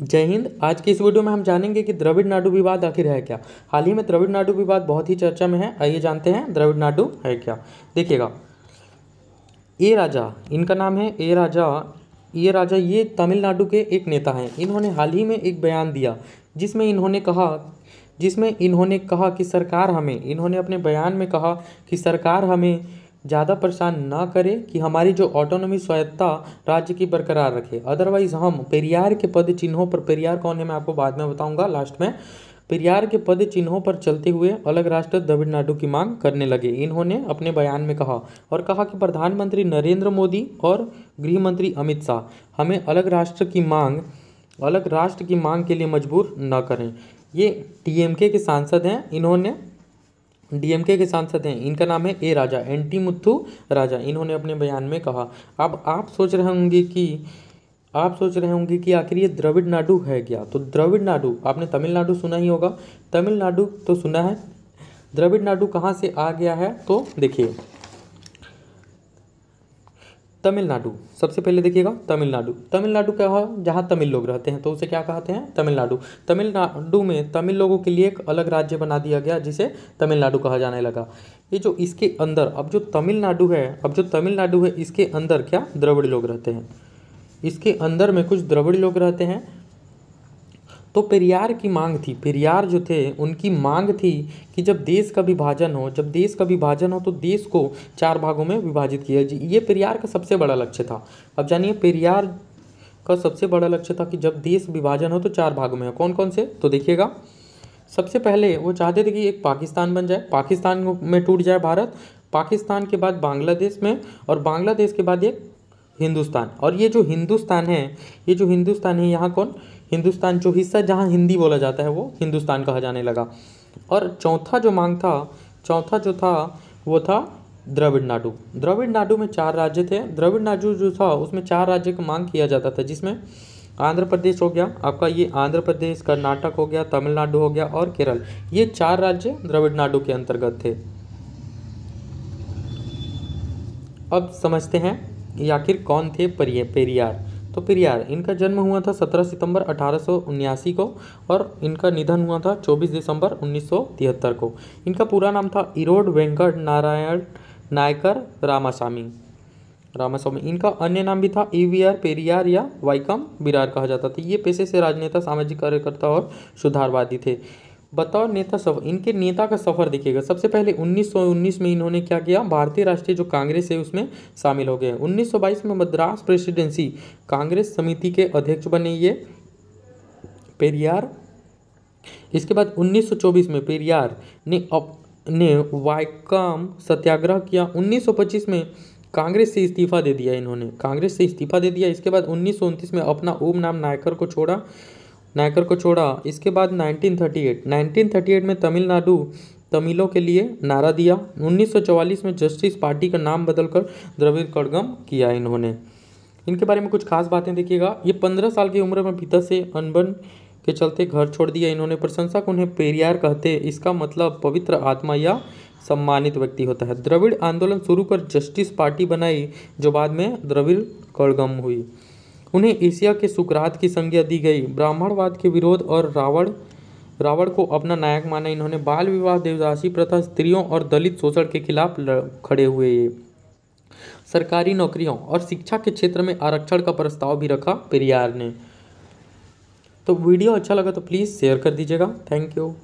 जय हिंद आज की इस वीडियो में हम जानेंगे कि द्रविड़ नाडु विवाद आखिर है क्या हाल ही में द्रविड़ नाडू विवाद बहुत ही चर्चा में है आइए जानते हैं द्रविड़ नाडु है क्या देखिएगा ए राजा इनका नाम है ए राजा ये राजा ये तमिलनाडु के एक नेता हैं इन्होंने हाल ही में एक बयान दिया जिसमें इन्होंने कहा जिसमें इन्होंने कहा कि सरकार हमें इन्होंने अपने बयान में कहा कि सरकार हमें ज़्यादा परेशान ना करे कि हमारी जो ऑटोनॉमी स्वायत्ता राज्य की बरकरार रखे अदरवाइज हम पेरियार के पद चिन्हों पर पेरियार कौन है मैं आपको बाद में बताऊंगा लास्ट में पेरियार के पद चिन्हों पर चलते हुए अलग राष्ट्र तमिलनाडु की मांग करने लगे इन्होंने अपने बयान में कहा और कहा कि प्रधानमंत्री नरेंद्र मोदी और गृह मंत्री अमित शाह हमें अलग राष्ट्र की मांग अलग राष्ट्र की मांग के लिए मजबूर न करें ये टीएमके के सांसद हैं इन्होंने डीएमके के सांसद हैं इनका नाम है A Raja N T Muthu Raja इन्होंने अपने बयान में कहा अब आप सोच रहे होंगे कि आप सोच रहे होंगे कि आखिर ये द्रविड़ नाडु है क्या तो द्रविड़ नाडु आपने तमिलनाडु सुना ही होगा तमिलनाडु तो सुना है द्रविड़ नाडु कहाँ से आ गया है तो देखिए तमिलनाडु सबसे पहले देखिएगा तमिलनाडु तमिलनाडु क्या हुआ जहाँ तमिल लोग रहते हैं तो उसे क्या कहते हैं तमिलनाडु तमिलनाडु में तमिल लोगों के लिए एक अलग राज्य बना दिया गया जिसे तमिलनाडु कहा जाने लगा ये जो इसके अंदर अब जो तमिलनाडु है अब जो तमिलनाडु है इसके अंदर क्या द्रविड़ लोग रहते हैं इसके अंदर में कुछ द्रविड़ लोग रहते हैं तो पेरियार की मांग थी पेरियार जो थे उनकी मांग थी कि जब देश का विभाजन हो जब देश का विभाजन हो तो देश को चार भागों में विभाजित किया जाए ये पेरियार का सबसे बड़ा लक्ष्य था अब जानिए पेरियार का सबसे बड़ा लक्ष्य था कि जब देश विभाजन हो तो चार भागों में हो कौन कौन से तो देखिएगा सबसे पहले वो चाहते थे कि एक पाकिस्तान बन जाए पाकिस्तान में टूट जाए भारत पाकिस्तान के बाद बांग्लादेश में और बांग्लादेश के बाद एक हिंदुस्तान और ये जो हिंदुस्तान है ये जो हिंदुस्तान है यहाँ कौन हिंदुस्तान जो हिस्सा जहाँ हिंदी बोला जाता है वो हिंदुस्तान कहा जाने लगा और चौथा जो मांग था चौथा जो था वो था द्रविड़ नाडु द्रविड़ नाडु में चार राज्य थे द्रविड़ नाडु जो था उसमें चार राज्य का मांग किया जाता था जिसमें आंध्र प्रदेश हो गया आपका ये आंध्र प्रदेश कर्नाटक हो गया तमिलनाडु हो गया और केरल ये चार राज्य द्रविड़ नाडु के अंतर्गत थे अब समझते हैं आखिर कौन थे पेरियार तो पेरियार इनका जन्म हुआ था 17 सितंबर अठारह को और इनका निधन हुआ था 24 दिसंबर उन्नीस को इनका पूरा नाम था इरोड वेंकट नारायण नायकर रामास्वामी रामास्वामी इनका अन्य नाम भी था ई वी आर पेरियार या वाइकम बिरार कहा जाता था ये पेशे से राजनेता सामाजिक कार्यकर्ता और सुधारवादी थे बताओ नेता सफर इनके नेता का सफ़र दिखेगा सबसे पहले 1919 में इन्होंने क्या किया भारतीय राष्ट्रीय जो कांग्रेस है उसमें शामिल हो गए 1922 में मद्रास प्रेसिडेंसी कांग्रेस समिति के अध्यक्ष बने ये पेरियार इसके बाद 1924 में पेरियार ने अप, ने वाइकाम सत्याग्रह किया 1925 में कांग्रेस से इस्तीफा दे दिया इन्होंने कांग्रेस से इस्तीफा दे दिया इसके बाद उन्नीस में अपना ओम नाम नायकर को छोड़ा नायकर को छोड़ा इसके बाद 1938 1938 में तमिलनाडु तमिलों के लिए नारा दिया 1944 में जस्टिस पार्टी का नाम बदलकर द्रविड़ कड़गम किया इन्होंने इनके बारे में कुछ खास बातें देखिएगा ये पंद्रह साल की उम्र में पिता से अनबन के चलते घर छोड़ दिया इन्होंने प्रशंसक उन्हें पेरियार कहते इसका मतलब पवित्र आत्मा या सम्मानित व्यक्ति होता है द्रविड़ आंदोलन शुरू कर जस्टिस पार्टी बनाई जो बाद में द्रविड़ कड़गम हुई उन्हें एशिया के सुकरात की संज्ञा दी गई ब्राह्मणवाद के विरोध और रावण रावण को अपना नायक माना इन्होंने बाल विवाह देवदासी प्रथा स्त्रियों और दलित शोषण के खिलाफ खड़े हुए सरकारी नौकरियों और शिक्षा के क्षेत्र में आरक्षण का प्रस्ताव भी रखा पेरियार ने तो वीडियो अच्छा लगा तो प्लीज़ शेयर कर दीजिएगा थैंक यू